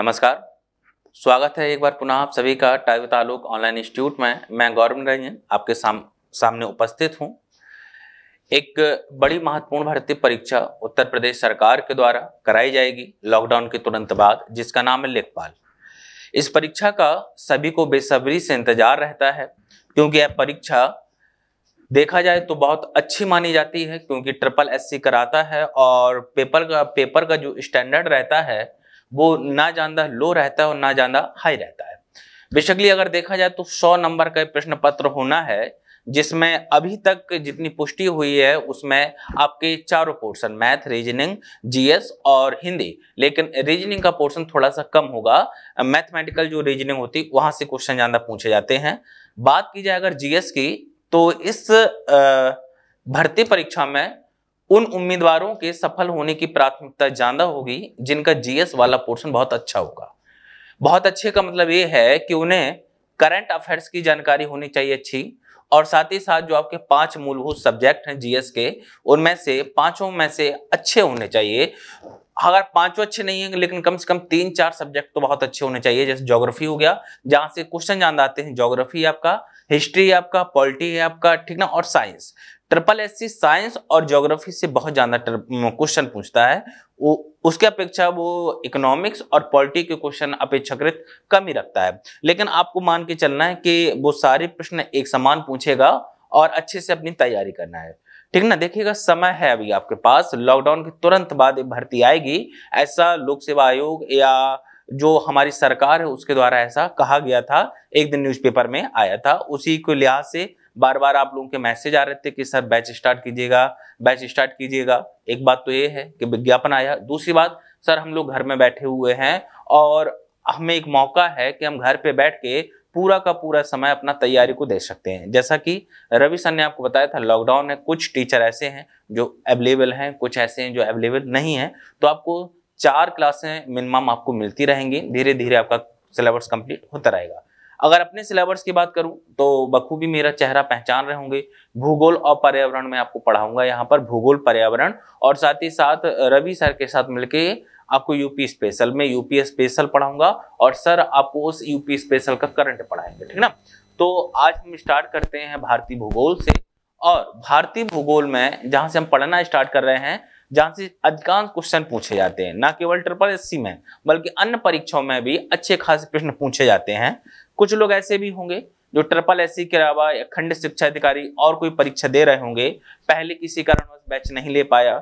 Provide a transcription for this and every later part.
नमस्कार स्वागत है एक बार पुनः आप सभी का टाइव तालुक ऑनलाइन इंस्टीट्यूट में मैं गौरव रंजन आपके साम, सामने उपस्थित हूं एक बड़ी महत्वपूर्ण भर्ती परीक्षा उत्तर प्रदेश सरकार के द्वारा कराई जाएगी लॉकडाउन के तुरंत बाद जिसका नाम है लेखपाल इस परीक्षा का सभी को बेसब्री से इंतजार रहता है क्योंकि यह परीक्षा देखा जाए तो बहुत अच्छी मानी जाती है क्योंकि ट्रिपल एससी कराता है और पेपर का पेपर का जो स्टैंडर्ड रहता है वो ना ज्यादा लो रहता है और ना ज्यादा हाई रहता है बेसिकली अगर देखा जाए तो सौ नंबर का प्रश्न पत्र होना है जिसमें अभी तक जितनी पुष्टि हुई है उसमें आपके चारों पोर्शन मैथ रीजनिंग जीएस और हिंदी लेकिन रीजनिंग का पोर्शन थोड़ा सा कम होगा मैथमेटिकल जो रीजनिंग होती वहां से क्वेश्चन ज़्यादा पूछे जाते हैं बात की जाए अगर जीएस की तो इस भर्ती परीक्षा में उन उम्मीदवारों के सफल होने की प्राथमिकता ज़्यादा होगी जिनका जीएस वाला पोर्शन बहुत अच्छा होगा बहुत अच्छे का मतलब ये है कि उन्हें करंट अफेयर्स की जानकारी होनी चाहिए अच्छी और साथ ही साथ जो आपके पांच मूलभूत सब्जेक्ट हैं जीएस के उनमें से पांचों में से अच्छे होने चाहिए अगर पांचों अच्छे नहीं है लेकिन कम से कम तीन चार सब्जेक्ट तो बहुत अच्छे होने चाहिए जैसे ज्योग्राफी हो गया जहां से क्वेश्चन ज्यादा आते हैं ज्योग्राफी आपका हिस्ट्री आपका पॉलिटी है आपका ठीक ना और science triple S C science और ज्योग्राफी से बहुत ज़्यादा क्वेश्चन पूछता है वो उसके अपेक्षा वो इकोनॉमिक्स और पॉलिटी के क्वेश्चन अपेक्षाकृत कम ही रखता है लेकिन आपको मान के चलना है कि वो सारे प्रश्न एक समान पूछेगा और अच्छे से अपनी तैयारी करना है ठीक ना देखिएगा समय है अभी आपके पास लॉकडाउन के तुरंत बाद भर्ती आएगी ऐसा लोक सेवा आयोग या जो हमारी सरकार है उसके द्वारा ऐसा कहा गया था एक दिन न्यूज़पेपर में आया था उसी के लिहाज से बार बार आप लोगों के मैसेज आ रहे थे कि सर बैच स्टार्ट कीजिएगा बैच स्टार्ट कीजिएगा एक बात तो ये है कि विज्ञापन आया दूसरी बात सर हम लोग घर में बैठे हुए हैं और हमें एक मौका है कि हम घर पे बैठ के पूरा का पूरा समय अपना तैयारी को दे सकते हैं जैसा कि रवि सर ने आपको बताया था लॉकडाउन में कुछ टीचर ऐसे हैं जो अवेलेबल हैं कुछ ऐसे हैं जो अवेलेबल नहीं हैं तो आपको चार क्लासें मिनिमम आपको मिलती रहेंगी धीरे धीरे आपका सिलेबस कंप्लीट होता रहेगा अगर अपने सिलेबस की बात करूं तो बखूबी मेरा चेहरा पहचान रहे होंगे भूगोल और पर्यावरण में आपको पढ़ाऊंगा यहाँ पर भूगोल पर्यावरण और साथ ही साथ रवि सर के साथ मिलके आपको यूपी स्पेशल में यूपी स्पेशल पढ़ाऊंगा और सर आपको उस यूपी स्पेशल का करंट पढ़ाएंगे ठीक ना तो आज हम स्टार्ट करते हैं भारतीय भूगोल से और भारतीय भूगोल में जहां से हम पढ़ना स्टार्ट कर रहे हैं जहां से अधिकांश क्वेश्चन पूछे जाते हैं ना केवल ट्रिपल एस में बल्कि अन्य परीक्षाओं में भी अच्छे खास प्रश्न पूछे जाते हैं कुछ लोग ऐसे भी होंगे जो ट्रिपल एस के अलावा खंड शिक्षा अधिकारी और कोई परीक्षा दे रहे होंगे पहले किसी कारणवश बैच नहीं ले पाया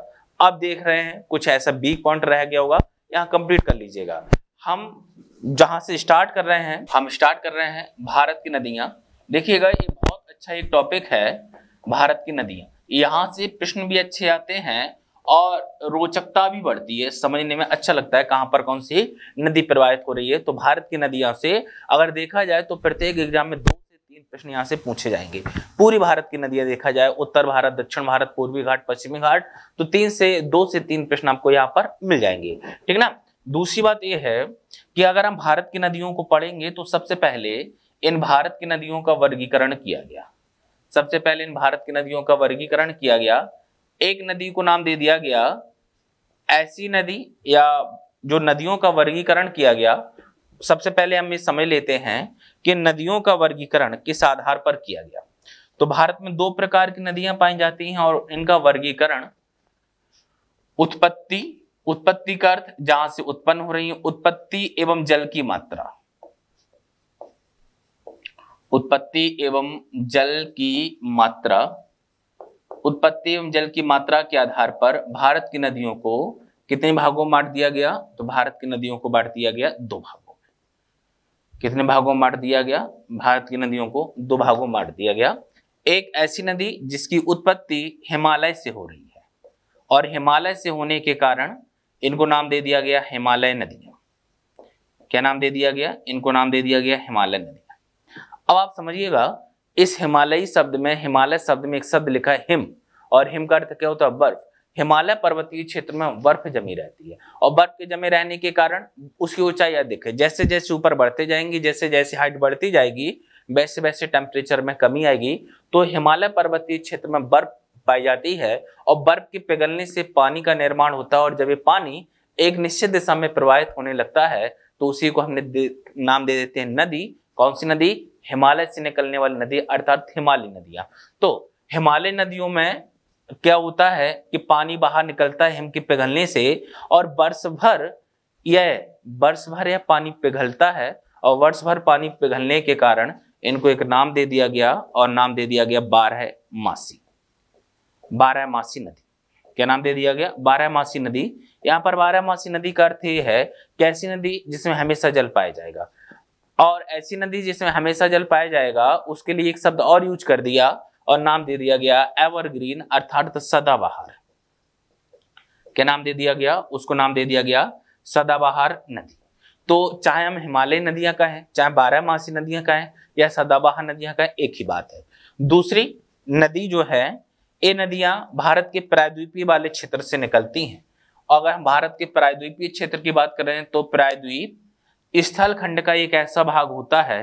अब देख रहे हैं कुछ ऐसा बी पॉइंट रह गया होगा यहाँ कंप्लीट कर लीजिएगा हम जहाँ से स्टार्ट कर रहे हैं हम स्टार्ट कर रहे हैं भारत की नदियाँ देखिएगा ये बहुत अच्छा एक टॉपिक है भारत की नदियाँ यहाँ से प्रश्न भी अच्छे आते हैं और रोचकता भी बढ़ती है समझने में अच्छा लगता है कहाँ पर कौन सी नदी प्रवाहित हो रही है तो भारत की नदियों से अगर देखा जाए तो प्रत्येक एग्जाम में दो से तीन प्रश्न यहाँ से पूछे जाएंगे पूरी भारत की नदियाँ देखा जाए उत्तर भारत दक्षिण भारत पूर्वी घाट पश्चिमी घाट तो तीन से दो से तीन प्रश्न आपको यहाँ पर मिल जाएंगे ठीक ना दूसरी बात यह है कि अगर हम भारत की नदियों को पढ़ेंगे तो सबसे पहले इन भारत की नदियों का वर्गीकरण किया गया सबसे पहले इन भारत की नदियों का वर्गीकरण किया गया एक नदी को नाम दे दिया गया ऐसी नदी या जो नदियों का वर्गीकरण किया गया सबसे पहले हम ये समझ लेते हैं कि नदियों का वर्गीकरण किस आधार पर किया गया तो भारत में दो प्रकार की नदियां पाई जाती हैं और इनका वर्गीकरण उत्पत्ति उत्पत्ति का अर्थ जहां से उत्पन्न हो रही है उत्पत्ति एवं जल की मात्रा उत्पत्ति एवं जल की मात्रा उत्पत्ति एवं जल की मात्रा के आधार पर भारत की नदियों को कितने भागों में बांट दिया गया तो भारत की नदियों को बांट दिया गया दो भागों में कितने भागों में बांट दिया गया भारत की नदियों को दो भागों में बांट दिया गया एक ऐसी नदी जिसकी उत्पत्ति हिमालय से हो रही है और हिमालय से होने के कारण इनको नाम दे दिया गया हिमालय नदियां क्या नाम दे दिया गया इनको नाम दे दिया गया हिमालय नदियां अब आप समझिएगा इस हिमालयी शब्द में हिमालय शब्द में एक शब्द लिखा है हिम और हिम का अर्थ क्या होता है बर्फ हिमालय पर्वतीय क्षेत्र में बर्फ जमी रहती है और बर्फ के जमे रहने के कारण उसकी ऊंचाई अधिक है जैसे जैसे ऊपर बढ़ते जाएंगी जैसे जैसे हाइट बढ़ती जाएगी वैसे वैसे टेम्परेचर में कमी आएगी तो हिमालय पर्वतीय क्षेत्र में बर्फ पाई जाती है और बर्फ के पिघलने से पानी का निर्माण होता है और जब ये पानी एक निश्चित दिशा में प्रवाहित होने लगता है तो उसी को हमने नाम दे देते हैं नदी कौन सी नदी हिमालय से निकलने वाली नदी अर्थात हिमालय नदियां तो हिमालय नदियों में क्या होता है कि पानी बाहर निकलता है हिम के पिघलने से और वर्ष भर यह वर्ष भर यह पानी पिघलता है और वर्ष भर पानी पिघलने के कारण इनको एक नाम दे दिया गया और नाम दे दिया गया बारह मासी बारह मासी नदी क्या नाम दे दिया गया बारह मासी नदी यहाँ पर बारह मासी नदी का अर्थ ये है कैसी नदी जिसमें हमेशा जल पाया जाएगा और ऐसी नदी जिसमें हमेशा जल पाया जाएगा उसके लिए एक शब्द और यूज कर दिया और नाम दे दिया गया एवरग्रीन अर्थात सदाबहार क्या नाम दे दिया गया उसको नाम दे दिया गया सदाबहार नदी तो चाहे हम हिमालय नदियां का है चाहे बारह मासी नदियां का है या सदाबहार नदियां का एक ही बात है दूसरी नदी जो है ये नदियां भारत के प्रायद्वीपीय वाले क्षेत्र से निकलती हैं और अगर हम भारत के प्रायद्वीपीय क्षेत्र की बात करें तो प्रायद्वीप स्थल खंड का एक ऐसा भाग होता है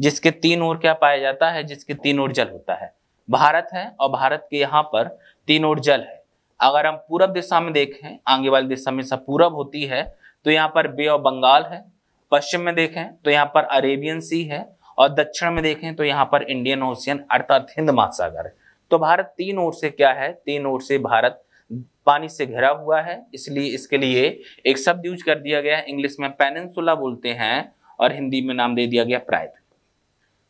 जिसके तीन ओर क्या पाया जाता है जिसके तीन ओर जल होता है भारत है और भारत के यहाँ पर तीन ओर जल है अगर हम पूरब दिशा में देखें आगे वाली दिशा में सब पूरब होती है तो यहाँ पर बे ऑफ बंगाल है पश्चिम में देखें तो यहाँ पर अरेबियन सी है और दक्षिण में देखें तो यहाँ पर इंडियन ओशियन अर्थात हिंद महासागर है तो भारत तीन ओर से क्या है तीन ओर से भारत पानी से घिरा हुआ है इसलिए इसके लिए एक शब्द यूज कर दिया गया है इंग्लिश में पेनेंसुला बोलते हैं और हिंदी में नाम दे दिया गया प्रायद्वीप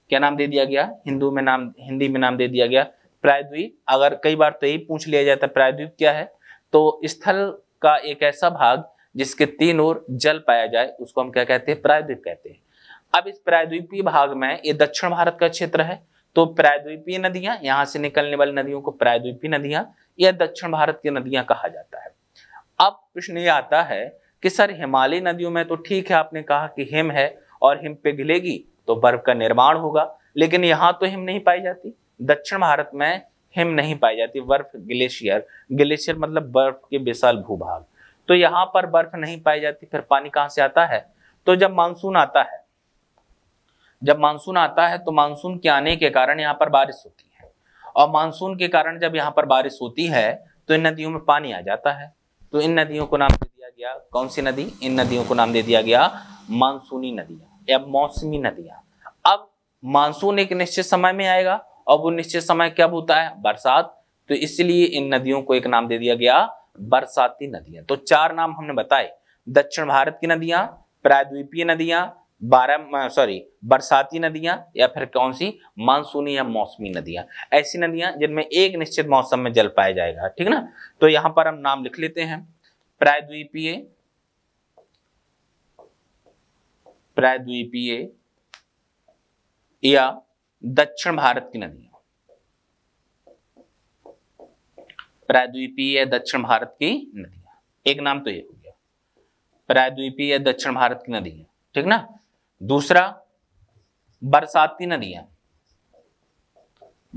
क्या नाम दे दिया गया हिंदू में नाम हिंदी में नाम दे दिया गया प्रायद्वीप अगर कई बार तो यही पूछ लिया जाता है प्रायद्वीप क्या है तो स्थल का एक ऐसा भाग जिसके तीन ओर जल पाया जाए उसको हम क्या कहते हैं प्रायद्वीप कहते हैं अब इस प्रायद्वीपीय भाग में ये दक्षिण भारत का क्षेत्र है तो प्रायद्वीपीय नदियां यहाँ से निकलने वाली नदियों को प्रायद्वीपीय नदियां यह दक्षिण भारत की नदियां कहा जाता है अब प्रश्न ये आता है कि सर हिमालयी नदियों में तो ठीक है आपने कहा कि हिम है और हिम पिघलेगी तो बर्फ का निर्माण होगा लेकिन यहाँ तो हिम नहीं पाई जाती दक्षिण भारत में हिम नहीं पाई जाती बर्फ ग्लेशियर ग्लेशियर मतलब बर्फ के विशाल भूभाग तो यहाँ पर बर्फ नहीं पाई जाती फिर पानी कहाँ से आता है तो जब मानसून आता है जब मानसून आता है तो मानसून के आने के कारण यहाँ पर बारिश होती है और मानसून के कारण जब यहाँ पर बारिश होती है तो इन नदियों में पानी आ जाता है तो इन नदियों को नाम दे दिया गया कौन सी नदी इन नदियों को नाम दे दिया गया मानसूनी नदियाँ या मौसमी नदियाँ अब मानसून एक निश्चित समय में आएगा और वो निश्चित समय कब होता है बरसात तो इसलिए इन नदियों को एक नाम दे दिया गया बरसाती नदियां तो चार नाम हमने बताए दक्षिण भारत की नदियां प्रायद्वीपीय नदियां बारह सॉरी बरसाती नदियां या फिर कौन सी मानसूनी या मौसमी नदियां ऐसी नदियां जिनमें एक निश्चित मौसम में जल पाया जाएगा ठीक ना तो यहां पर हम नाम लिख लेते हैं प्रायद्वीपीय प्रायद्वीपीय या दक्षिण भारत की नदियां प्रायद्वीपीय दक्षिण भारत की नदियां एक नाम तो ये हो गया प्रायद्वीपीय दक्षिण भारत की नदियां ठीक ना दूसरा बरसाती नदियां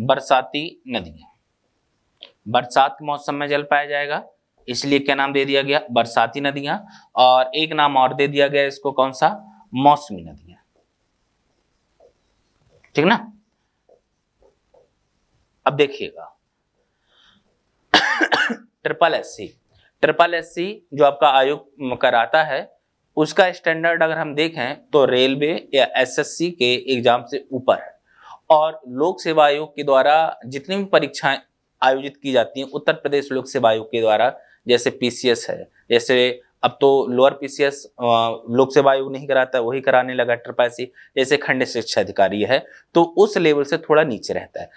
बरसाती नदियां बरसात के मौसम में जल पाया जाएगा इसलिए क्या नाम दे दिया गया बरसाती नदियां और एक नाम और दे दिया गया इसको कौन सा मौसमी नदियां ठीक ना अब देखिएगा triple S C triple S C जो आपका आयोग कराता है उसका स्टैंडर्ड अगर हम देखें तो रेलवे या एसएससी के एग्जाम से ऊपर है और लोक सेवा आयोग के द्वारा जितनी भी परीक्षाएं आयोजित की जाती हैं उत्तर प्रदेश लोक सेवा आयोग के द्वारा जैसे पीसीएस है जैसे अब तो लोअर पीसीएस लोक सेवा आयोग नहीं कराता वही कराने लगा ट्रपासी जैसे खंड शिक्षा अधिकारी है तो उस लेवल से थोड़ा नीचे रहता है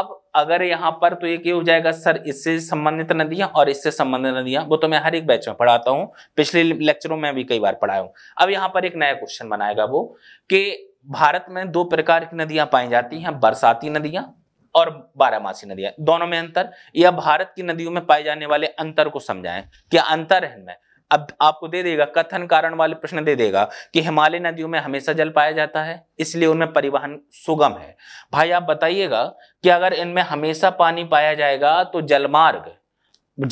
अब अगर यहाँ पर तो ये ये हो जाएगा सर इससे संबंधित नदियां और इससे संबंधित नदियां वो तो मैं हर एक बैच में पढ़ाता हूँ पिछले लेक्चरों में भी कई बार पढ़ाया हूँ अब यहाँ पर एक नया क्वेश्चन बनाएगा वो कि भारत में दो प्रकार की नदियां पाई जाती हैं बरसाती नदियां और बारामासी नदियां दोनों में अंतर या भारत की नदियों में पाए जाने वाले अंतर को समझाएं क्या अंतर है इनमें अब आपको दे देगा कथन कारण वाले प्रश्न दे देगा कि हिमालय नदियों में हमेशा जल पाया जाता है इसलिए उनमें परिवहन सुगम है भाई आप बताइएगा कि अगर इनमें हमेशा पानी पाया जाएगा तो जलमार्ग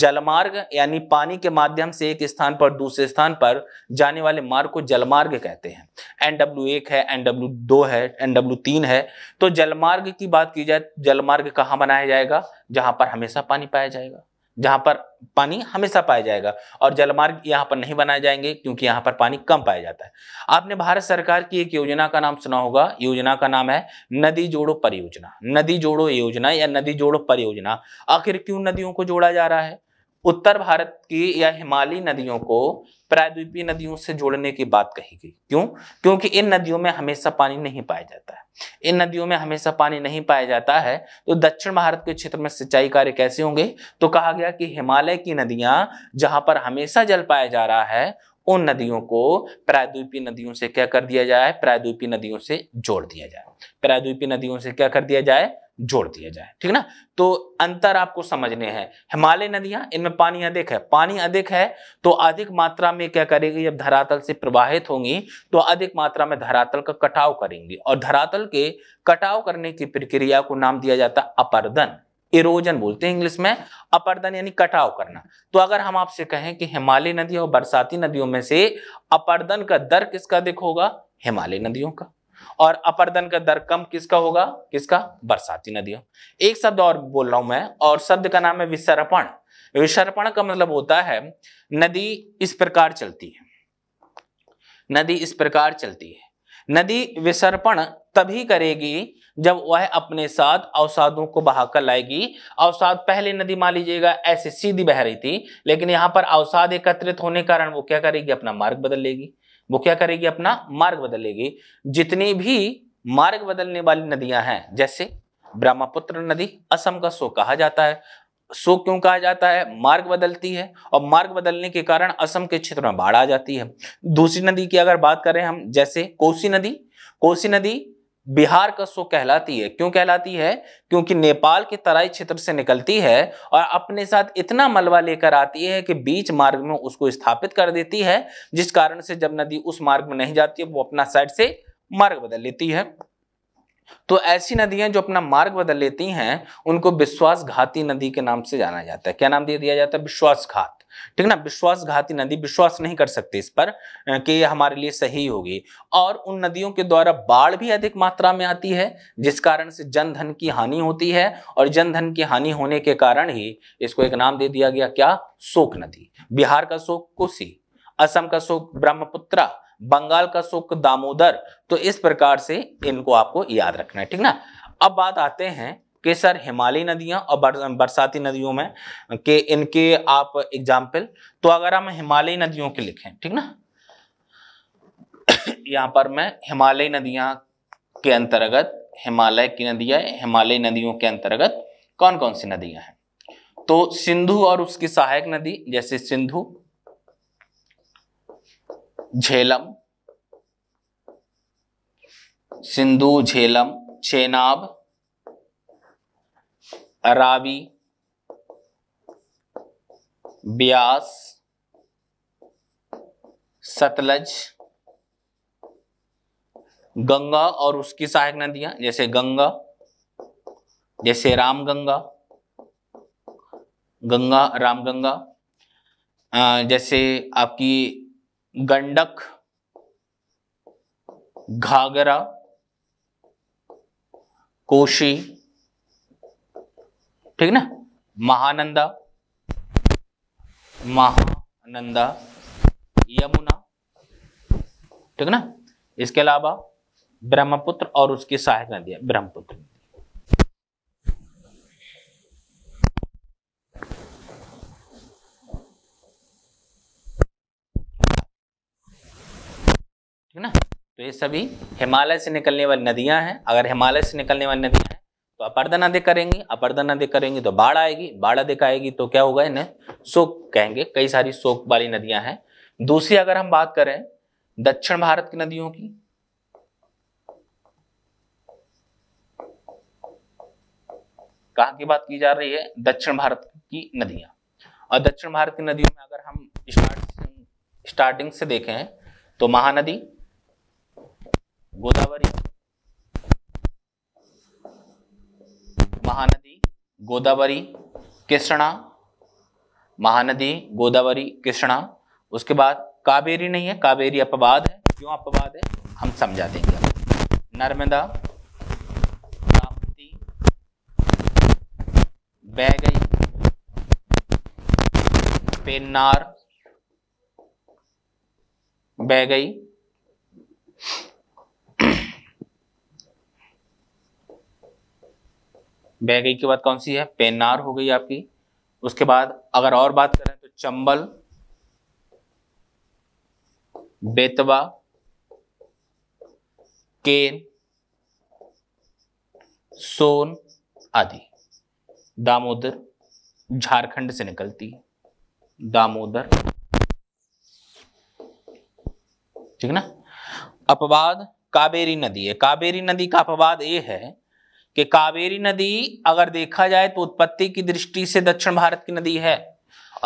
जलमार्ग यानी पानी के माध्यम से एक स्थान पर दूसरे स्थान पर जाने वाले मार्ग को जलमार्ग कहते हैं एनडब्ल्यू एक है एनडब्ल्यू दो है एनडब्ल्यू तीन है तो जलमार्ग की बात की जाए जलमार्ग कहाँ बनाया जाएगा जहां पर हमेशा पानी पाया जाएगा जहाँ पर पानी हमेशा पाया जाएगा और जलमार्ग यहाँ पर नहीं बनाए जाएंगे क्योंकि यहाँ पर पानी कम पाया जाता है आपने भारत सरकार की एक योजना का नाम सुना होगा योजना का नाम है नदी जोड़ो परियोजना नदी जोड़ो योजना या नदी जोड़ो परियोजना आखिर क्यों नदियों को जोड़ा जा रहा है उत्तर भारत की या हिमालयी नदियों को प्रायद्वीपीय नदियों से जोड़ने की बात कही गई क्यों क्योंकि इन नदियों में हमेशा पानी नहीं पाया जाता है इन नदियों में हमेशा पानी नहीं पाया जाता है तो दक्षिण भारत के क्षेत्र में सिंचाई कार्य कैसे होंगे तो कहा गया कि हिमालय की नदियां जहां पर हमेशा जल पाया जा रहा है उन नदियों को प्रायद्वीपीय नदियों से क्या कर दिया जाए प्रायद्वीपीय नदियों से जोड़ दिया जाए प्रायद्वीपीय नदियों से क्या कर दिया जाए जोड़ दिए जाए ठीक ना तो अंतर आपको समझने हैं हिमालय नदियां इनमें पानी अधिक है पानी अधिक है तो अधिक मात्रा में क्या करेगी जब धरातल से प्रवाहित होंगी तो अधिक मात्रा में धरातल का कटाव करेंगी और धरातल के कटाव करने की प्रक्रिया को नाम दिया जाता है अपर्दन इरोजन बोलते हैं इंग्लिश में अपर्दन यानी कटाव करना तो अगर हम आपसे कहें कि हिमालय नदी और बरसाती नदियों में से अपर्दन का दर किसका अधिक होगा हिमालय नदियों का और अपरदन का दर कम किसका होगा किसका बरसाती नदियों एक शब्द और बोल रहा हूं मैं और शब्द का नाम है विसर्पण विसर्पण का मतलब होता है नदी इस प्रकार चलती है नदी इस प्रकार चलती है नदी विसर्पण तभी करेगी जब वह अपने साथ अवसादों को बहाकर लाएगी अवसाद पहले नदी मान लीजिएगा ऐसे सीधी बह रही थी लेकिन यहां पर अवसाद एकत्रित होने कारण वो क्या करेगी अपना मार्ग बदल लेगी वो क्या करेगी अपना मार्ग बदलेगी जितनी भी मार्ग बदलने वाली नदियां हैं जैसे ब्रह्मपुत्र नदी असम का सो कहा जाता है सो क्यों कहा जाता है मार्ग बदलती है और मार्ग बदलने के कारण असम के क्षेत्र में बाढ़ आ जाती है दूसरी नदी की अगर बात करें हम जैसे कोसी नदी कोसी नदी बिहार का सो कहलाती है क्यों कहलाती है क्योंकि नेपाल के तराई क्षेत्र से निकलती है और अपने साथ इतना मलबा लेकर आती है कि बीच मार्ग में उसको स्थापित कर देती है जिस कारण से जब नदी उस मार्ग में नहीं जाती है वो अपना साइड से मार्ग बदल लेती है तो ऐसी नदियां जो अपना मार्ग बदल लेती हैं उनको विश्वासघाती नदी के नाम से जाना जाता है क्या नाम दे दिया जाता है विश्वासघात ठीक ना विश्वासघाती नदी विश्वास नहीं कर सकते इस पर कि ये हमारे लिए सही होगी और उन नदियों के द्वारा बाढ़ भी अधिक मात्रा में आती है जिस कारण से जनधन की हानि होती है और जनधन की हानि होने के कारण ही इसको एक नाम दे दिया गया क्या शोक नदी बिहार का शोक कोसी असम का शोक ब्रह्मपुत्रा बंगाल का शोक दामोदर तो इस प्रकार से इनको आपको याद रखना है ठीक ना अब बात आते हैं कि सर हिमालयी नदियाँ और बरसाती नदियों में के इनके आप एग्जाम्पल तो अगर हम हिमालयी नदियों के लिखें ठीक ना यहाँ पर मैं हिमालयी नदियाँ के अंतर्गत हिमालय की नदियाँ हिमालयी नदियों के अंतर्गत कौन कौन सी नदियाँ हैं तो सिंधु और उसकी सहायक नदी जैसे सिंधु झेलम सिंधु झेलम चेनाब रावी ब्यास सतलज गंगा और उसकी सहायक नदियां जैसे गंगा जैसे रामगंगा गंगा रामगंगा राम जैसे आपकी गंडक घाघरा कोशी ठीक ना महानंदा महानंदा यमुना ठीक ना इसके अलावा ब्रह्मपुत्र और उसकी सहायक नदियां ब्रह्मपुत्र ठीक ना तो ये सभी हिमालय से निकलने वाली नदियां हैं अगर हिमालय से निकलने वाली नदियां हैं तो अपर्दन अधिक करेंगे अपर्दन अधिक करेंगे तो बाढ़ आएगी बाढ़ अधिक आएगी तो क्या होगा इन्हें शोक कहेंगे कई सारी शोक वाली नदियां हैं दूसरी अगर हम बात करें दक्षिण भारत की नदियों की कहा की बात की जा रही है दक्षिण भारत की नदियां और दक्षिण भारत की नदियों में अगर हम स्टार्ट स्टार्टिंग से देखें तो महानदी गोदावरी महानदी गोदावरी कृष्णा महानदी गोदावरी कृष्णा उसके बाद कावेरी नहीं है कावेरी अपवाद है क्यों अपवाद है हम समझा देंगे नर्मदा ताप्ती बह गई पेन्नार बह गई बह गई के बाद कौन सी है पेनार हो गई आपकी उसके बाद अगर और बात करें तो चंबल बेतवा केन सोन आदि दामोदर झारखंड से निकलती है दामोदर ठीक ना अपवाद कावेरी नदी है कावेरी नदी का अपवाद ये है कि कावेरी नदी अगर देखा जाए तो उत्पत्ति की दृष्टि से दक्षिण भारत की नदी है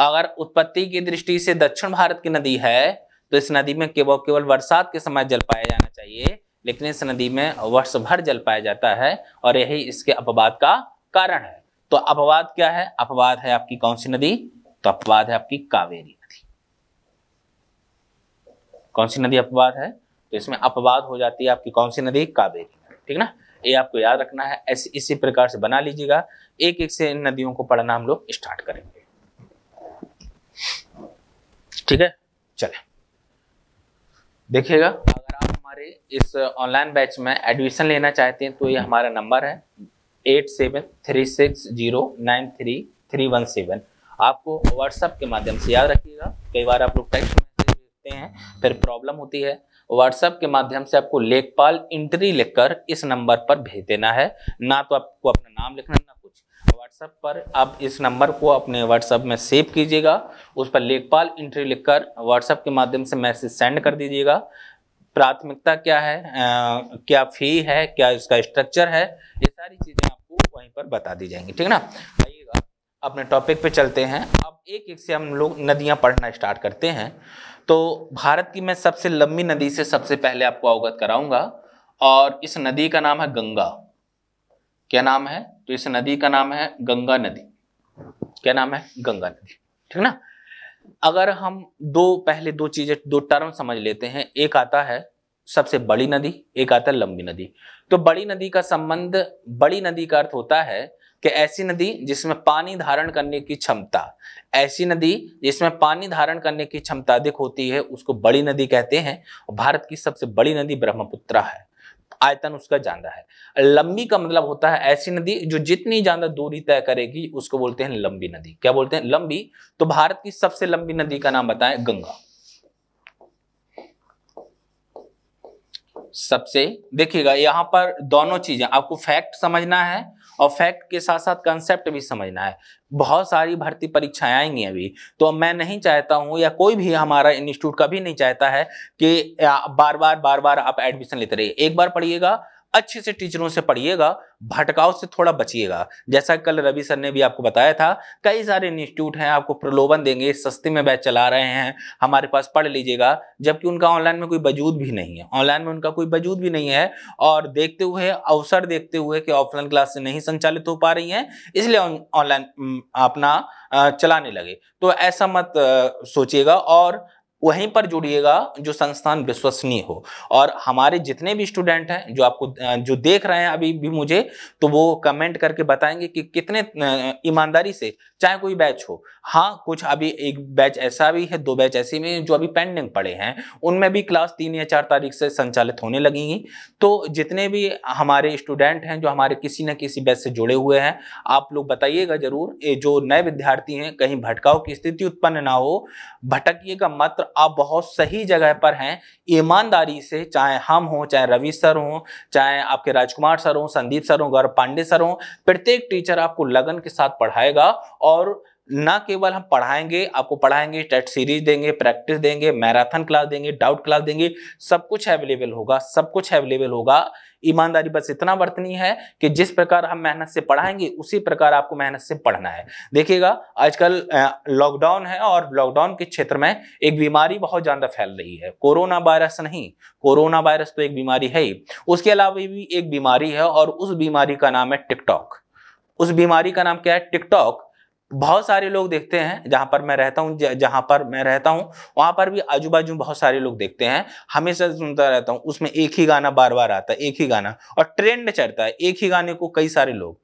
अगर उत्पत्ति की दृष्टि से दक्षिण भारत की नदी है तो इस नदी में केवल केवल बरसात के समय जल पाया जाना चाहिए लेकिन इस नदी में वर्ष भर जल पाया जाता है और यही इसके अपवाद का कारण है तो अपवाद क्या है अपवाद है आपकी कौन सी नदी तो अपवाद है आपकी कावेरी नदी कौन सी नदी अपवाद है तो इसमें अपवाद हो जाती है आपकी कौन सी नदी कावेरी ठीक ना ये आपको याद रखना है ऐसे इसी प्रकार से बना लीजिएगा एक एक से इन नदियों को पढ़ना हम लोग स्टार्ट करेंगे ठीक है चले देखिएगा अगर आप हमारे इस ऑनलाइन बैच में एडमिशन लेना चाहते हैं तो ये हमारा नंबर है eight seven three six zero nine three three one seven आपको व्हाट्सएप के माध्यम से याद रखिएगा कई बार आप लोग टेक्स्ट मैसेज भेजते हैं फिर प्रॉब्लम होती है व्हाट्सएप के माध्यम से आपको लेखपाल इंट्री लिखकर इस नंबर पर भेज देना है ना तो आपको अपना नाम लिखना ना कुछ व्हाट्सएप पर आप इस नंबर को अपने व्हाट्सएप में सेव कीजिएगा उस पर लेखपाल इंट्री लिखकर व्हाट्सएप के माध्यम से मैसेज सेंड कर दीजिएगा प्राथमिकता क्या है आ, क्या फी है क्या इसका स्ट्रक्चर है ये सारी चीज़ें आपको वहीं पर बता दी जाएंगी ठीक ना अपने टॉपिक पे चलते हैं अब एक एक से हम लोग नदियाँ पढ़ना स्टार्ट करते हैं तो भारत की मैं सबसे लंबी नदी से सबसे पहले आपको अवगत कराऊंगा और इस नदी का नाम है गंगा क्या नाम है तो इस नदी का नाम है गंगा नदी क्या नाम है गंगा नदी ठीक ना अगर हम दो पहले दो चीज़ें दो टर्म समझ लेते हैं एक आता है सबसे बड़ी नदी एक आता है लंबी नदी तो बड़ी नदी का संबंध बड़ी नदी का अर्थ होता है कि ऐसी नदी जिसमें पानी धारण करने की क्षमता ऐसी नदी जिसमें पानी धारण करने की क्षमता अधिक होती है उसको बड़ी नदी कहते हैं और भारत की सबसे बड़ी नदी ब्रह्मपुत्रा है आयतन उसका ज्यादा है लंबी का मतलब होता है ऐसी नदी जो जितनी ज्यादा दूरी तय करेगी उसको बोलते हैं लंबी नदी क्या बोलते हैं लंबी तो भारत की सबसे लंबी नदी का नाम बताएं गंगा सबसे देखिएगा यहां पर दोनों चीजें आपको फैक्ट समझना है और फैक्ट के साथ साथ कंसेप्ट भी समझना है बहुत सारी भर्ती परीक्षाएं आएंगी अभी तो मैं नहीं चाहता हूं या कोई भी हमारा इंस्टीट्यूट कभी नहीं चाहता है कि बार बार बार बार आप एडमिशन लेते रहिए एक बार पढ़िएगा अच्छे से टीचरों से पढ़िएगा भटकाव से थोड़ा बचिएगा जैसा कल रवि सर ने भी आपको बताया था कई सारे इंस्टीट्यूट हैं आपको प्रलोभन देंगे सस्ते में बैच चला रहे हैं हमारे पास पढ़ लीजिएगा जबकि उनका ऑनलाइन में कोई वजूद भी नहीं है ऑनलाइन में उनका कोई वजूद भी नहीं है और देखते हुए अवसर देखते हुए कि ऑफलाइन क्लास नहीं संचालित हो पा रही हैं इसलिए ऑनलाइन अपना चलाने लगे तो ऐसा मत सोचिएगा और वहीं पर जुड़िएगा जो संस्थान विश्वसनीय हो और हमारे जितने भी स्टूडेंट हैं जो आपको जो देख रहे हैं अभी भी मुझे तो वो कमेंट करके बताएंगे कि कितने ईमानदारी से चाहे कोई बैच हो हाँ कुछ अभी एक बैच ऐसा भी है दो बैच ऐसे में जो अभी पेंडिंग पड़े हैं उनमें भी क्लास तीन या चार तारीख से संचालित होने लगेंगी तो जितने भी हमारे स्टूडेंट हैं जो हमारे किसी न किसी बैच से जुड़े हुए हैं आप लोग बताइएगा जरूर जो नए विद्यार्थी हैं कहीं भटकाव की स्थिति उत्पन्न ना हो भटकिएगा मात्र आप बहुत सही जगह पर हैं ईमानदारी से चाहे हम हों चाहे रवि सर हों चाहे आपके राजकुमार सर हों संदीप सर हों गौरव पांडे सर हों प्रत्येक टीचर आपको लगन के साथ पढ़ाएगा और ना केवल हम पढ़ाएंगे आपको पढ़ाएंगे टेस्ट सीरीज देंगे प्रैक्टिस देंगे मैराथन क्लास देंगे डाउट क्लास देंगे सब कुछ अवेलेबल होगा सब कुछ अवेलेबल होगा ईमानदारी बस इतना बरतनी है कि जिस प्रकार हम मेहनत से पढ़ाएंगे उसी प्रकार आपको मेहनत से पढ़ना है देखिएगा आजकल लॉकडाउन है और लॉकडाउन के क्षेत्र में एक बीमारी बहुत ज़्यादा फैल रही है कोरोना वायरस नहीं कोरोना वायरस तो एक बीमारी है ही उसके अलावा भी एक बीमारी है और उस बीमारी का नाम है टिकटॉक उस बीमारी का नाम क्या है टिकटॉक बहुत सारे लोग देखते हैं जहां पर मैं रहता हूँ जहां पर मैं रहता हूँ वहां पर भी आजू बाजू बहुत सारे लोग देखते हैं हमेशा सुनता रहता हूँ उसमें एक ही गाना बार बार आता है एक ही गाना और ट्रेंड चढ़ता है एक ही गाने को कई सारे लोग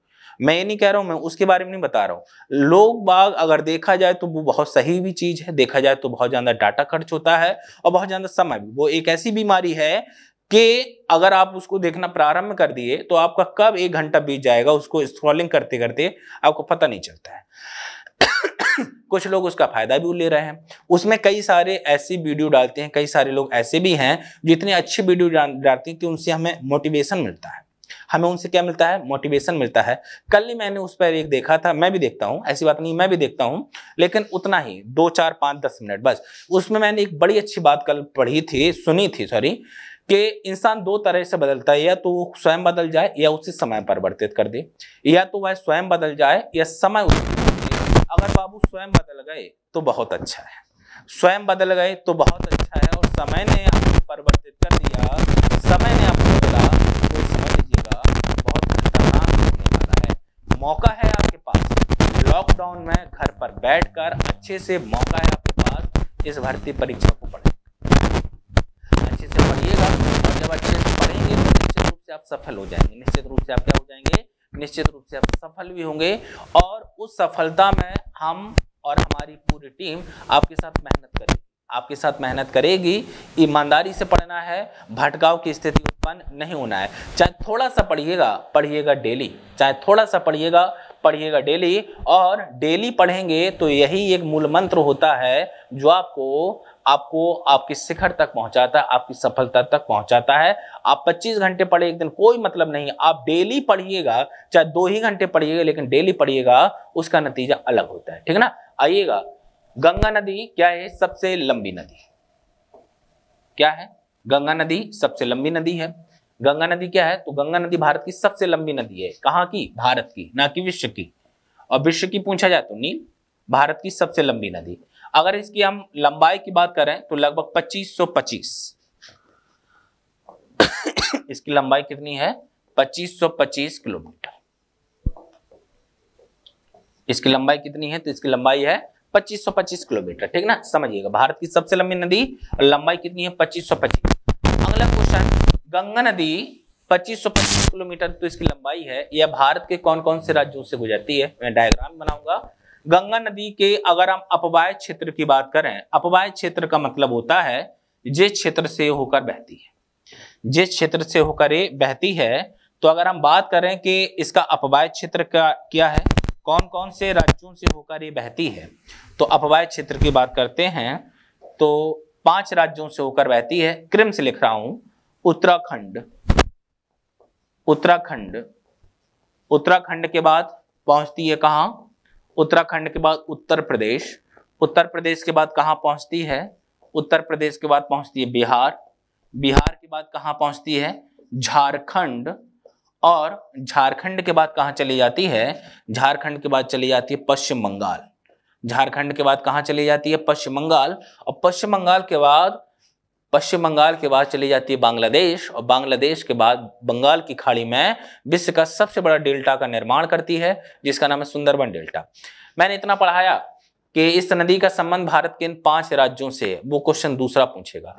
मैं ये नहीं कह रहा हूँ मैं उसके बारे में नहीं बता रहा हूँ लोग बाग अगर देखा जाए तो वो बहुत सही भी चीज़ है देखा जाए तो बहुत ज़्यादा डाटा खर्च होता है और बहुत ज़्यादा समय भी वो एक ऐसी बीमारी है कि अगर आप उसको देखना प्रारंभ कर दिए तो आपका कब एक घंटा बीत जाएगा उसको स्क्रॉलिंग करते करते आपको पता नहीं चलता है कुछ लोग उसका फ़ायदा भी ले रहे हैं उसमें कई सारे ऐसी वीडियो डालते हैं कई सारे लोग ऐसे भी हैं जो इतने अच्छी वीडियो डालते हैं कि उनसे हमें मोटिवेशन मिलता है हमें उनसे क्या मिलता है मोटिवेशन मिलता है कल ही मैंने उस पर एक देखा था मैं भी देखता हूँ ऐसी बात नहीं मैं भी देखता हूँ लेकिन उतना ही दो चार पाँच दस मिनट बस उसमें मैंने एक बड़ी अच्छी बात कल पढ़ी थी सुनी थी सॉरी कि इंसान दो तरह से बदलता है या तो वो स्वयं बदल जाए या उसे समय परिवर्तित कर दे या तो वह स्वयं बदल जाए या समय उसे अगर बाबू स्वयं बदल गए तो बहुत अच्छा है स्वयं बदल गए तो बहुत अच्छा है और समय ने आपको परिवर्तित कर दिया समय ने आपको बदला तो समझ लीजिएगा बहुत खतरनाक होने वाला है मौका है आपके पास लॉकडाउन में घर पर बैठकर अच्छे से मौका है आपके पास इस भर्ती परीक्षा को पढ़े अच्छे से पढ़िएगा और जब अच्छे से पढ़ेंगे तो निश्चित रूप से आप सफल हो जाएंगे निश्चित रूप से आप क्या हो जाएंगे निश्चित रूप से आप सफल भी होंगे और उस सफलता में हम और हमारी पूरी टीम आपके साथ मेहनत करेगी आपके साथ मेहनत करेगी ईमानदारी से पढ़ना है भटकाव की स्थिति उत्पन्न नहीं होना है चाहे थोड़ा सा पढ़िएगा पढ़िएगा डेली चाहे थोड़ा सा पढ़िएगा पढ़िएगा डेली और डेली पढ़ेंगे तो यही एक मूल मंत्र होता है जो आपको आपको आपके शिखर तक पहुंचाता है आपकी सफलता तक पहुंचाता है आप 25 घंटे पढ़े एक दिन कोई मतलब नहीं आप डेली पढ़िएगा चाहे दो ही घंटे पढ़िएगा लेकिन डेली पढ़िएगा उसका नतीजा अलग होता है ठीक है ना आइएगा गंगा नदी क्या है सबसे लंबी नदी क्या है गंगा नदी सबसे लंबी नदी है गंगा नदी क्या है तो गंगा नदी भारत की सबसे लंबी नदी है कहाँ की भारत की ना कि विश्व की और विश्व की पूछा जाए तो नील भारत की सबसे लंबी नदी अगर इसकी हम लंबाई की बात करें तो लगभग 2525 इसकी लंबाई कितनी है 2525 किलोमीटर इसकी लंबाई कितनी है तो इसकी लंबाई है 2525 किलोमीटर ठीक ना समझिएगा भारत की सबसे लंबी नदी और लंबाई कितनी है 2525 अगला क्वेश्चन गंगा नदी 2525 किलोमीटर तो इसकी लंबाई है यह भारत के कौन कौन से राज्यों से गुजरती है मैं डायग्राम बनाऊंगा गंगा नदी के अगर हम अपवाय क्षेत्र की बात करें अपवाय क्षेत्र का मतलब होता है जिस क्षेत्र से होकर बहती है जिस क्षेत्र से होकर ये बहती है तो अगर हम बात करें कि इसका अपवाय क्षेत्र क्या क्या है कौन कौन से राज्यों से होकर ये बहती है तो अपवाय क्षेत्र की बात करते हैं तो पांच राज्यों से होकर बहती है क्रिम से लिख रहा हूं उत्तराखंड उत्तराखंड उत्तराखंड के बाद पहुंचती है कहां उत्तराखंड के बाद उत्तर प्रदेश उत्तर प्रदेश के बाद कहाँ पहुँचती है उत्तर प्रदेश के बाद पहुँचती है बिहार बिहार के बाद कहाँ पहुँचती है झारखंड और झारखंड के बाद कहाँ चली जाती है झारखंड के बाद चली जाती है पश्चिम बंगाल झारखंड के बाद कहाँ चली जाती है पश्चिम बंगाल और पश्चिम बंगाल के बाद पश्चिम बंगाल के बाद चली जाती है बांग्लादेश और बांग्लादेश के बाद बंगाल की खाड़ी में विश्व का सबसे बड़ा डेल्टा का निर्माण करती है जिसका नाम है सुंदरबन डेल्टा मैंने इतना पढ़ाया कि इस नदी का संबंध भारत के इन पांच राज्यों से वो क्वेश्चन दूसरा पूछेगा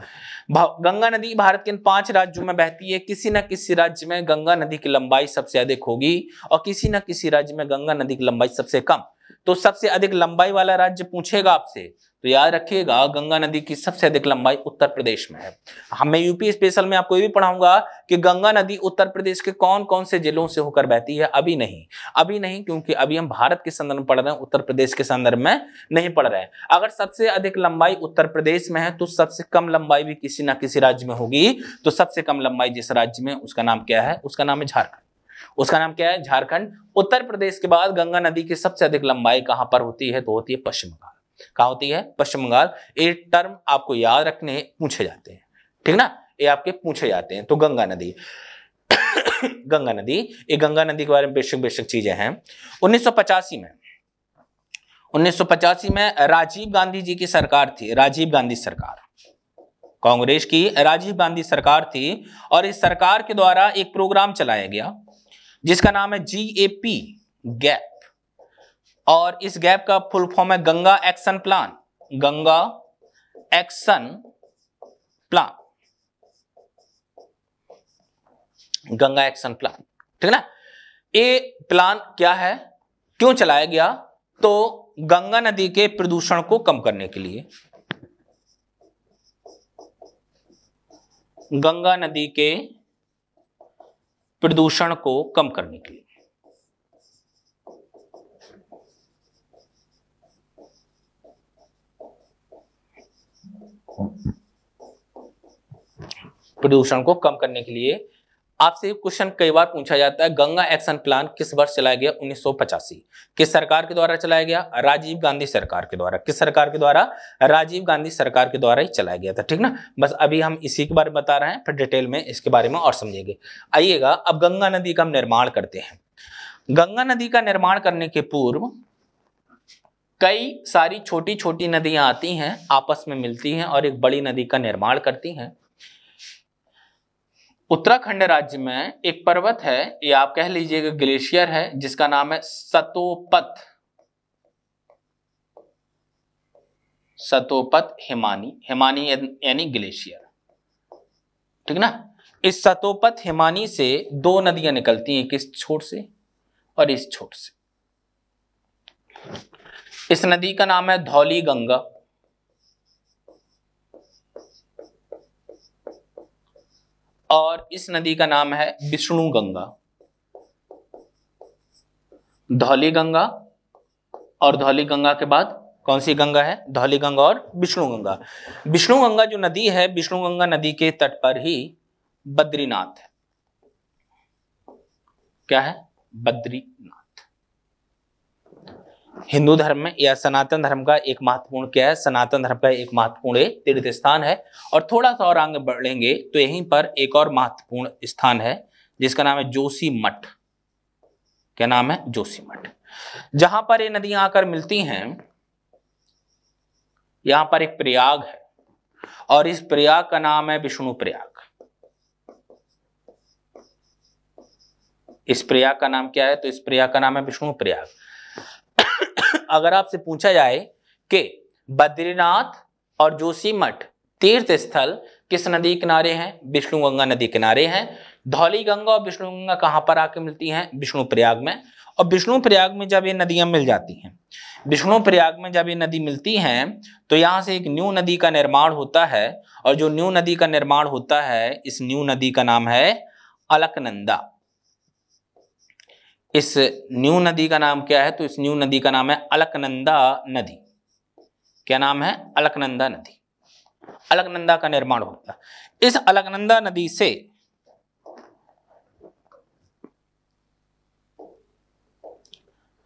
गंगा नदी भारत के इन पांच राज्यों में बहती है किसी न किसी राज्य में गंगा नदी की लंबाई सबसे अधिक होगी और किसी न किसी राज्य में गंगा नदी की लंबाई सबसे कम तो सबसे अधिक लंबाई वाला राज्य पूछेगा आपसे तो याद रखिएगा गंगा नदी की सबसे अधिक लंबाई उत्तर प्रदेश में है हम हाँ, मैं यूपी स्पेशल में आपको ये भी पढ़ाऊंगा कि गंगा नदी उत्तर प्रदेश के कौन कौन से जिलों से होकर बहती है अभी नहीं अभी नहीं क्योंकि अभी हम भारत के संदर्भ में पढ़ रहे हैं उत्तर प्रदेश के संदर्भ में नहीं पढ़ रहे हैं अगर सबसे अधिक लंबाई उत्तर प्रदेश में है तो सबसे कम लंबाई भी किसी ना किसी राज्य में होगी तो सबसे कम लंबाई जिस राज्य में उसका नाम क्या है उसका नाम है झारखंड उसका नाम क्या है झारखंड उत्तर प्रदेश के बाद गंगा नदी की सबसे अधिक लंबाई कहां पर होती है तो होती है पश्चिम बंगाल कहा होती है पश्चिम बंगाल ये टर्म आपको याद रखने पूछे जाते हैं ठीक ना ये आपके पूछे जाते हैं तो गंगा नदी गंगा नदी ये गंगा नदी के बारे में बेशक बेशक चीजें हैं उन्नीस में उन्नीस में राजीव गांधी जी की सरकार थी राजीव गांधी सरकार कांग्रेस की राजीव गांधी सरकार थी और इस सरकार के द्वारा एक प्रोग्राम चलाया गया जिसका नाम है जी गैप और इस गैप का फुल फॉर्म है Ganga action plan Ganga action plan Ganga action plan ठीक है ना ये प्लान क्या है क्यों चलाया गया तो गंगा नदी के प्रदूषण को कम करने के लिए गंगा नदी के प्रदूषण को कम करने के लिए प्रदूषण को कम करने के लिए आपसे क्वेश्चन कई बार पूछा जाता है गंगा एक्शन प्लान किस वर्ष चलाया गया उन्नीस किस सरकार के द्वारा चलाया गया राजीव गांधी सरकार के द्वारा किस सरकार के द्वारा राजीव गांधी सरकार के द्वारा ही चलाया गया था ठीक ना बस अभी हम इसी के बारे में बता रहे हैं फिर डिटेल में इसके बारे में और समझेंगे आइएगा अब गंगा नदी का हम निर्माण करते हैं गंगा नदी का निर्माण करने के पूर्व कई सारी छोटी छोटी नदियां आती हैं आपस में मिलती हैं और एक बड़ी नदी का निर्माण करती हैं उत्तराखंड राज्य में एक पर्वत है ये आप कह लीजिएगा ग्लेशियर है जिसका नाम है सतोपत सतोपत हिमानी हिमानी यानी ग्लेशियर ठीक ना इस सतोपत हिमानी से दो नदियां निकलती हैं एक इस छोर से और इस छोर से इस नदी का नाम है धौली गंगा और इस नदी का नाम है विष्णु गंगा धौली गंगा और धौली गंगा के बाद कौन सी गंगा है धौली गंगा और विष्णु गंगा विष्णु गंगा जो नदी है विष्णु गंगा नदी के तट पर ही बद्रीनाथ है क्या है बद्रीनाथ हिंदू धर्म में या सनातन धर्म का एक महत्वपूर्ण क्या है सनातन धर्म का एक महत्वपूर्ण तीर्थ स्थान है और थोड़ा सा और आगे बढ़ेंगे तो यहीं पर एक और महत्वपूर्ण स्थान है जिसका नाम है जोशी मठ क्या नाम है जोशी मठ जहां पर ये नदियां आकर मिलती हैं यहां पर एक प्रयाग है और इस प्रयाग का नाम है विष्णु प्रयाग इस प्रयाग का नाम क्या है तो इस प्रयाग का नाम है विष्णु प्रयाग अगर आपसे पूछा जाए कि बद्रीनाथ और जोशी मठ तीर्थ स्थल किस नदी किनारे हैं विष्णु गंगा नदी किनारे हैं धौली गंगा और विष्णु गंगा कहाँ पर आके मिलती हैं विष्णु प्रयाग में और विष्णु प्रयाग में जब ये नदियाँ मिल जाती हैं विष्णु प्रयाग में जब ये नदी मिलती हैं तो यहाँ से एक न्यू नदी का निर्माण होता है और जो न्यू नदी का निर्माण होता है इस न्यू नदी का नाम है अलकनंदा इस न्यू नदी का नाम क्या है तो इस न्यू नदी का नाम है अलकनंदा नदी क्या नाम है अलकनंदा नदी अलकनंदा का निर्माण होता है इस अलकनंदा नदी से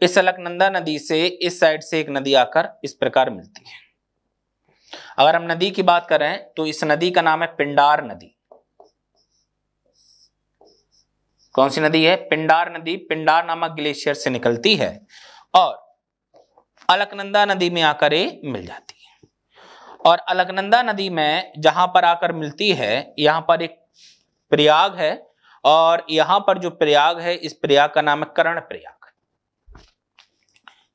इस अलकनंदा नदी से इस साइड से एक नदी आकर इस प्रकार मिलती है अगर हम नदी की बात करें तो इस नदी का नाम है पिंडार नदी कौन सी नदी है पिंडार नदी पिंडार नामक ग्लेशियर से निकलती है और अलकनंदा नदी में आकर ये मिल जाती है और अलकनंदा नदी में जहां पर आकर मिलती है यहाँ पर एक प्रयाग है और यहां पर जो प्रयाग है इस प्रयाग का नाम है करण प्रयाग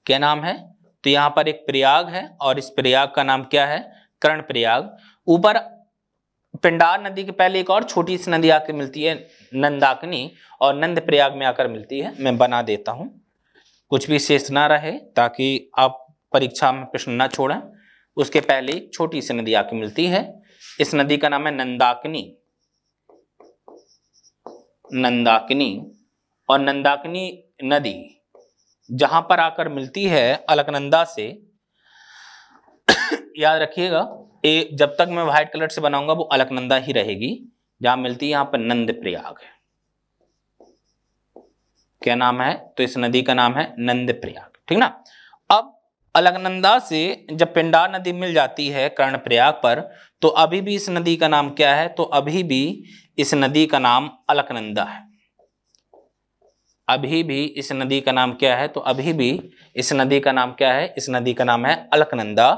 क्या नाम है तो यहाँ पर एक प्रयाग है और इस प्रयाग का नाम क्या है करण प्रयाग ऊपर पिंडार नदी के पहले एक और छोटी सी नदी आकर मिलती है नंदाकिनी और नंद प्रयाग में आकर मिलती है मैं बना देता हूँ कुछ भी शेष ना रहे ताकि आप परीक्षा में प्रश्न ना छोड़ें उसके पहले एक छोटी सी नदी आके मिलती है इस नदी का नाम है नंदाकिनी नंदाकिनी और नंदाकिनी नदी जहां पर आकर मिलती है अलकनंदा से याद रखिएगा ए, जब तक मैं व्हाइट कलर से बनाऊंगा वो अलकनंदा ही रहेगी जहां मिलती है यहां पर नंद प्रयाग क्या नाम है तो इस नदी का नाम है नंद प्रयाग ठीक ना अब अलकनंदा से जब पिंडा नदी मिल जाती है कर्ण प्रयाग पर तो अभी भी इस नदी का नाम क्या है तो अभी भी इस नदी का नाम अलकनंदा है अभी भी इस नदी का नाम क्या है तो अभी भी इस नदी का नाम क्या है इस नदी का नाम है अलकनंदा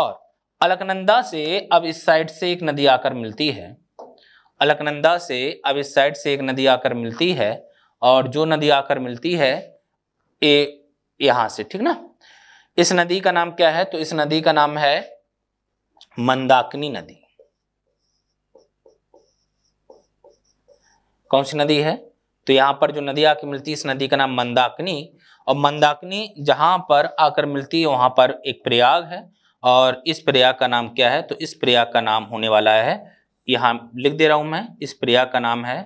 और अलकनंदा से अब इस साइड से एक नदी आकर मिलती है अलकनंदा से अब इस साइड से एक नदी आकर मिलती है और जो नदी आकर मिलती है ये यहां से ठीक ना इस नदी का नाम क्या है तो इस नदी का नाम है मंदाकिनी नदी कौन सी नदी है तो यहां पर जो नदी आकर मिलती है इस नदी का नाम मंदाकिनी और मंदाकिनी जहां पर आकर मिलती है वहां पर एक प्रयाग है और इस प्रयाग का नाम क्या है तो इस प्रयाग का नाम होने वाला है यहां लिख दे रहा हूं मैं इस प्रयाग का नाम है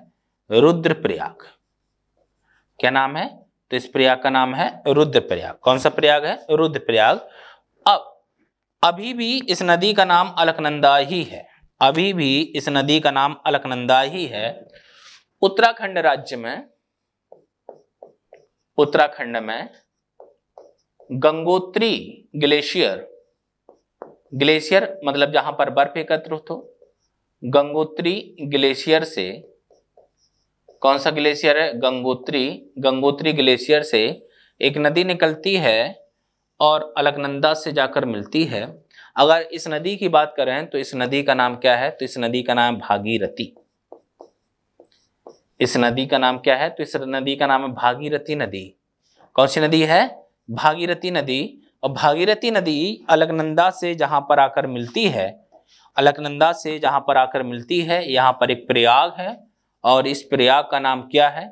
रुद्र प्रयाग क्या नाम है तो इस प्रयाग का नाम है रुद्र प्रयाग कौन सा प्रयाग है रुद्र प्रयाग अब अभी भी इस नदी का नाम अलकनंदा ही है अभी भी इस नदी का नाम अलकनंदा ही है उत्तराखंड राज्य में उत्तराखंड में गंगोत्री ग्लेशियर ग्लेशियर मतलब जहां पर बर्फ एकत्र हो तो गंगोत्री ग्लेशियर से कौन सा ग्लेशियर है गंगोत्री गंगोत्री ग्लेशियर से एक नदी निकलती है और अलकनंदा से जाकर मिलती है अगर इस नदी की बात करें तो इस नदी का नाम क्या है तो इस नदी का नाम भागीरथी इस नदी का नाम क्या है तो इस नदी का नाम है भागीरथी नदी कौन सी नदी है भागीरथी नदी और भागीरथी नदी अलकनंदा से जहाँ पर आकर मिलती है अलकनंदा से जहाँ पर आकर मिलती है यहाँ पर एक प्रयाग है और इस प्रयाग का नाम क्या है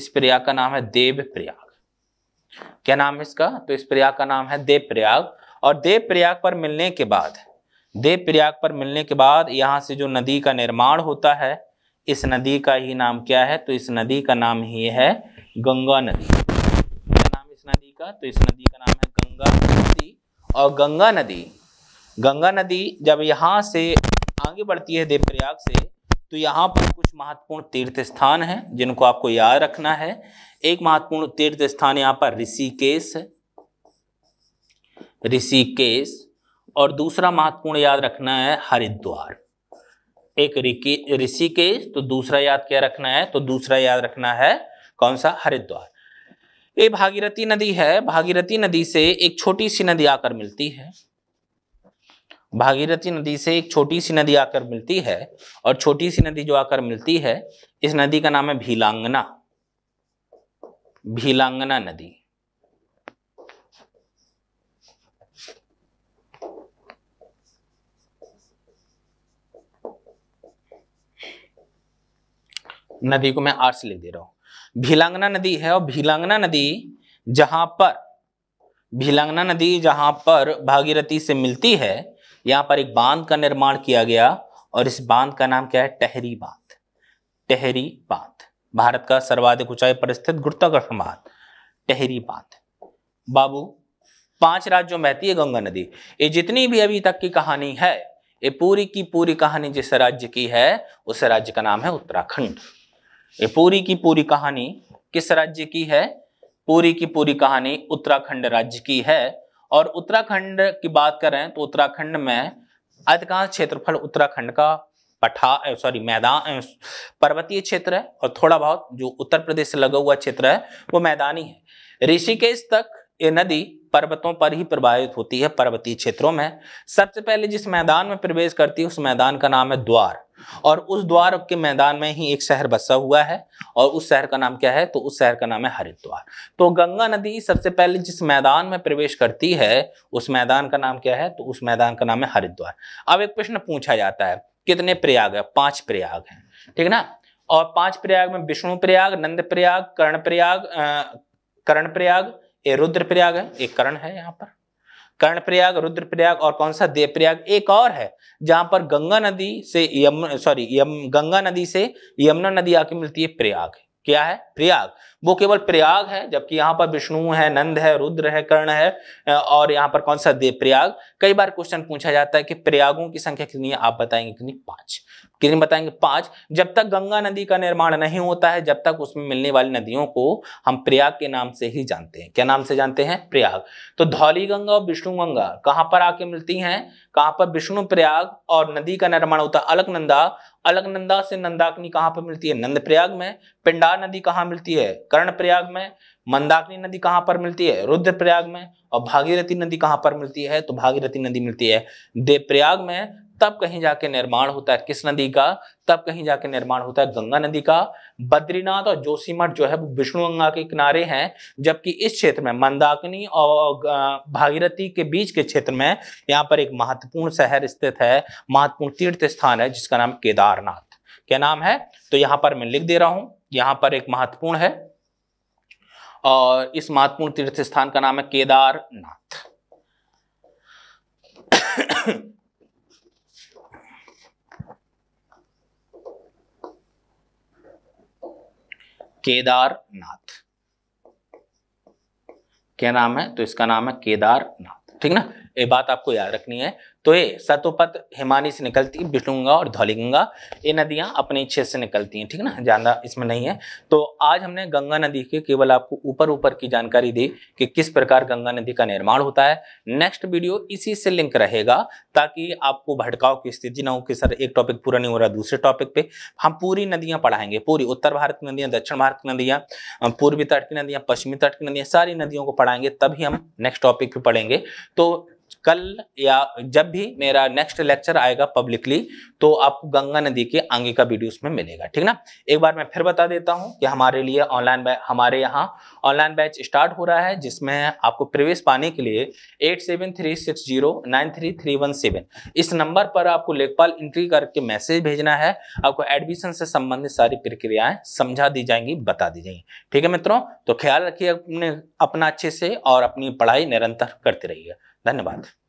इस प्रयाग का नाम है देव प्रयाग क्या नाम है इसका तो इस प्रयाग का नाम है देव प्रयाग और देव प्रयाग पर मिलने के बाद देव प्रयाग पर मिलने के बाद यहाँ से जो नदी का निर्माण होता है इस नदी का ही नाम क्या है तो इस नदी का नाम ही है गंगा नदी क्या नाम इस नदी का तो इस नदी का नाम है गंगा नदी और गंगा नदी गंगा नदी जब यहाँ से आगे बढ़ती है देवप्रयाग से तो यहाँ पर कुछ महत्वपूर्ण तीर्थ स्थान हैं जिनको आपको याद रखना है एक महत्वपूर्ण तीर्थ स्थान यहाँ पर ऋषिकेश है ऋषिकेश और दूसरा महत्वपूर्ण याद रखना है हरिद्वार एक ऋषिकेश तो दूसरा याद क्या रखना है तो दूसरा याद रखना है कौन सा हरिद्वार ये भागीरथी नदी है भागीरथी नदी से एक छोटी सी नदी आकर मिलती है भागीरथी नदी से एक छोटी सी नदी आकर मिलती है और छोटी सी नदी जो आकर मिलती है इस नदी का नाम है भीलांगना भीलांगना नदी नदी को मैं आर से लिख दे रहा हूं भीलांगना नदी है और भीलांगना नदी जहां पर भीलांगना नदी जहां पर भागीरथी से मिलती है यहां पर एक बांध का निर्माण किया गया और इस बांध का नाम क्या है टहरी बांध टहरी बांध भारत का सर्वाधिक ऊंचाई पर स्थित गुरुत्वाकर्षण बांध टहरी बांध बाबू पांच राज्यों में बहती है गंगा नदी ये जितनी भी अभी तक की कहानी है ये पूरी की पूरी कहानी जिस राज्य की है उस राज्य का नाम है उत्तराखंड ये पूरी की पूरी कहानी किस राज्य की है पूरी की पूरी कहानी उत्तराखंड राज्य की है और उत्तराखंड की बात करें तो उत्तराखंड में अधिकांश क्षेत्रफल उत्तराखंड का पठा सॉरी मैदान पर्वतीय क्षेत्र है और थोड़ा बहुत जो उत्तर प्रदेश से लगा हुआ क्षेत्र है वो मैदानी है ऋषिकेश तक ये नदी पर्वतों पर ही प्रभावित होती है पर्वतीय क्षेत्रों में सबसे पहले जिस मैदान में प्रवेश करती है उस मैदान का नाम है द्वार और उस द्वार के मैदान में ही एक शहर बसा हुआ है और उस शहर का नाम क्या है तो उस शहर का नाम है हरिद्वार तो गंगा नदी सबसे पहले जिस मैदान में प्रवेश करती है उस मैदान का नाम क्या है तो उस मैदान का नाम है हरिद्वार अब एक प्रश्न पूछा जाता है कितने प्रयाग है पांच प्रयाग है ठीक है ना और पांच प्रयाग में विष्णु प्रयाग नंद प्रयाग कर्ण प्रयाग कर्ण प्रयाग ये रुद्रप्रयाग है एक कर्ण है यहाँ पर कर्णप्रयाग रुद्रप्रयाग और कौन सा देवप्रयाग एक और है जहां पर गंगा नदी से यम सॉरी यम गंगा नदी से यमुना नदी आके मिलती है प्रयाग क्या है प्रयाग वो केवल प्रयाग है जबकि यहाँ पर विष्णु है नंद है रुद्र है कर्ण है और यहाँ पर कौन सा देव प्रयाग कई बार क्वेश्चन पूछा जाता है कि प्रयागों की संख्या कितनी है आप बताएंगे कितनी पांच कितनी बताएंगे पांच जब तक गंगा नदी का निर्माण नहीं होता है जब तक उसमें मिलने वाली नदियों को हम प्रयाग के नाम से ही जानते हैं क्या नाम से जानते हैं प्रयाग तो धौली गंगा और विष्णु गंगा कहाँ पर आके मिलती हैं कहाँ पर विष्णु प्रयाग और नदी का निर्माण होता है अलकनंदा अलकनंदा से नंदाकनी कहाँ पर मिलती है नंद प्रयाग में पिंडार नदी कहाँ मिलती है कर्णप्रयाग में मंदाकिनी नदी कहाँ पर मिलती है रुद्रप्रयाग में और भागीरथी नदी कहां पर मिलती है तो भागीरथी नदी मिलती है देवप्रयाग में तब कहीं जाके निर्माण होता है किस नदी का तब कहीं जाके निर्माण होता है गंगा नदी का बद्रीनाथ और जोशीमठ जो है वो विष्णु गंगा के किनारे हैं जबकि इस क्षेत्र में मंदाकिनी और भागीरथी के बीच के क्षेत्र में यहाँ पर एक महत्वपूर्ण शहर स्थित है महत्वपूर्ण तीर्थ स्थान है जिसका नाम केदारनाथ क्या नाम है तो यहाँ पर मैं लिख दे रहा हूँ यहाँ पर एक महत्वपूर्ण है और इस महत्वपूर्ण तीर्थ स्थान का नाम है केदारनाथ केदारनाथ क्या नाम है तो इसका नाम है केदारनाथ ठीक ना ये बात आपको याद रखनी है तो ये सतोपथ हिमानी से निकलती है विष्णुगंगा और धौलीगंगा ये नदियाँ अपने क्षेत्र से निकलती हैं ठीक है ना ज़्यादा इसमें नहीं है तो आज हमने गंगा नदी के केवल आपको ऊपर ऊपर की जानकारी दी कि किस प्रकार गंगा नदी का निर्माण होता है नेक्स्ट वीडियो इसी से लिंक रहेगा ताकि आपको भटकाव की स्थिति ना हो कि सर एक टॉपिक पूरा नहीं हो रहा दूसरे टॉपिक पे हम पूरी नदियाँ पढ़ाएंगे पूरी उत्तर भारत की नदियाँ दक्षिण भारत की नदियाँ पूर्वी तट की नदियाँ पश्चिमी तट की नदियाँ सारी नदियों को पढ़ाएंगे तभी हम नेक्स्ट टॉपिक भी पढ़ेंगे तो कल या जब भी मेरा नेक्स्ट लेक्चर आएगा पब्लिकली तो आपको गंगा नदी के आगे का वीडियो उसमें मिलेगा ठीक ना एक बार मैं फिर बता देता हूँ कि हमारे लिए ऑनलाइन हमारे यहाँ ऑनलाइन बैच स्टार्ट हो रहा है जिसमें आपको प्रवेश पाने के लिए एट इस नंबर पर आपको लेखपाल इंट्री करके मैसेज भेजना है आपको एडमिशन से संबंधित सारी प्रक्रियाएं समझा दी जाएंगी बता दी जाएंगी ठीक है मित्रों तो ख्याल रखिए अपने अपना अच्छे से और अपनी पढ़ाई निरंतर करते रहिए धन्यवाद